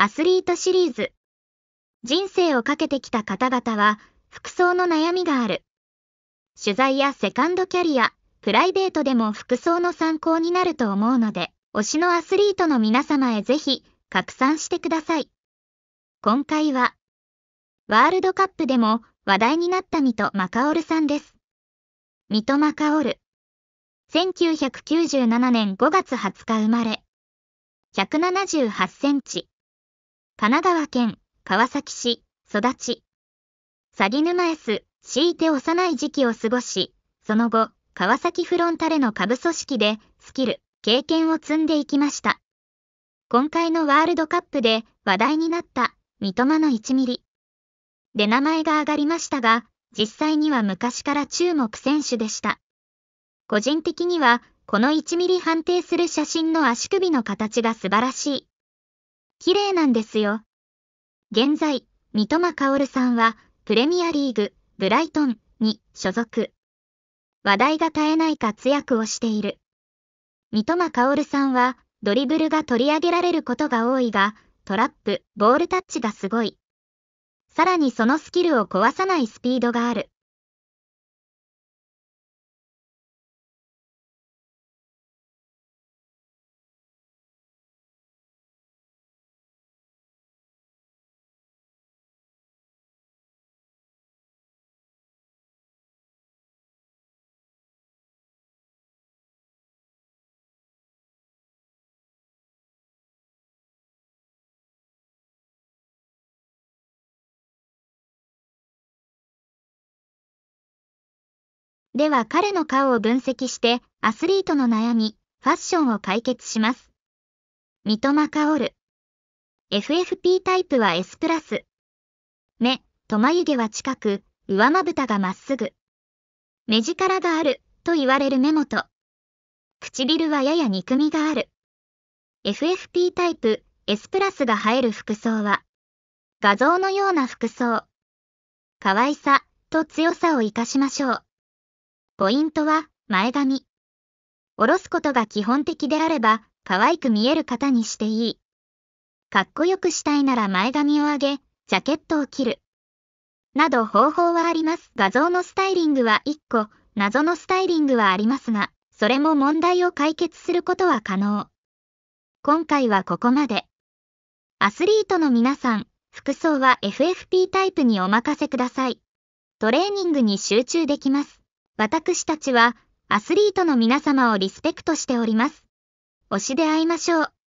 アスリートシリーズ。人生をかけてきた方々は、服装の悩みがある。取材やセカンドキャリア、プライベートでも服装の参考になると思うので、推しのアスリートの皆様へぜひ、拡散してください。今回は、ワールドカップでも話題になった水戸マカオルさんです。水戸マカオル。1997年5月20日生まれ。178センチ。神奈川県川崎市育ち。詐欺沼 S、敷いて幼い時期を過ごし、その後、川崎フロンタレの下部組織で、スキル、経験を積んでいきました。今回のワールドカップで話題になった、三笘の1ミリ。で名前が上がりましたが、実際には昔から注目選手でした。個人的には、この1ミリ判定する写真の足首の形が素晴らしい綺麗なんですよ。現在、三笘薫さんは、プレミアリーグ、ブライトンに所属。話題が絶えない活躍をしている。三笘薫さんは、ドリブルが取り上げられることが多いが、トラップ、ボールタッチがすごい。さらにそのスキルを壊さないスピードがある。では彼の顔を分析して、アスリートの悩み、ファッションを解決します。三笘薫。FFP タイプは S プラス。目、と眉毛は近く、上まぶたがまっすぐ。目力がある、と言われる目元。唇はやや憎みがある。FFP タイプ、S プラスが映える服装は、画像のような服装。可愛さと強さを活かしましょう。ポイントは前髪。下ろすことが基本的であれば、可愛く見える方にしていい。かっこよくしたいなら前髪を上げ、ジャケットを着る。など方法はあります。画像のスタイリングは1個、謎のスタイリングはありますが、それも問題を解決することは可能。今回はここまで。アスリートの皆さん、服装は FFP タイプにお任せください。トレーニングに集中できます。私たちはアスリートの皆様をリスペクトしております。推しで会いましょう。